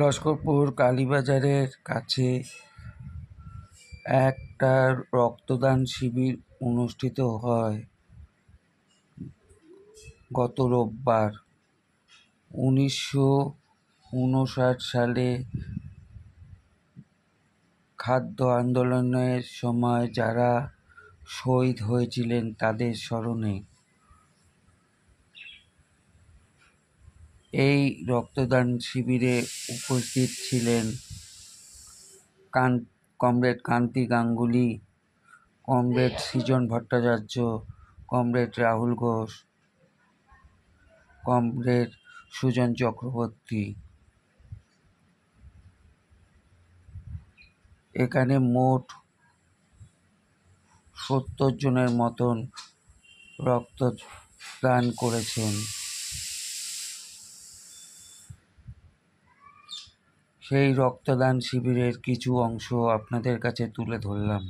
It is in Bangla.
লস্করপুর কালীবাজারের কাছে একটা রক্তদান শিবির অনুষ্ঠিত হয় গত রোববার উনিশশো উনষাট সালে খাদ্য আন্দোলনের সময় যারা শহীদ হয়েছিলেন তাদের স্মরণে এই রক্তদান শিবিরে উপস্থিত ছিলেন কান comrade Kanti Ganguly comrade Srijan Bhattacharya comrade Rahul Ghosh comrade Sujan Chakraborty এখানে মোট সত্তর জনের মতন রক্তদান করেছেন সেই রক্তদান শিবিরের কিছু অংশ আপনাদের কাছে তুলে ধরলাম